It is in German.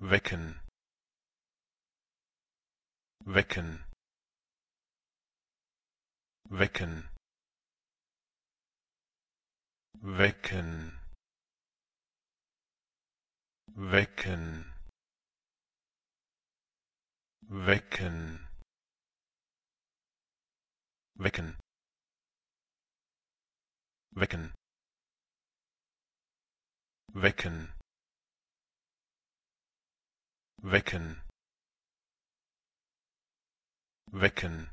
wecken wecken wecken wecken wecken wecken wecken wecken wecken wecken wecken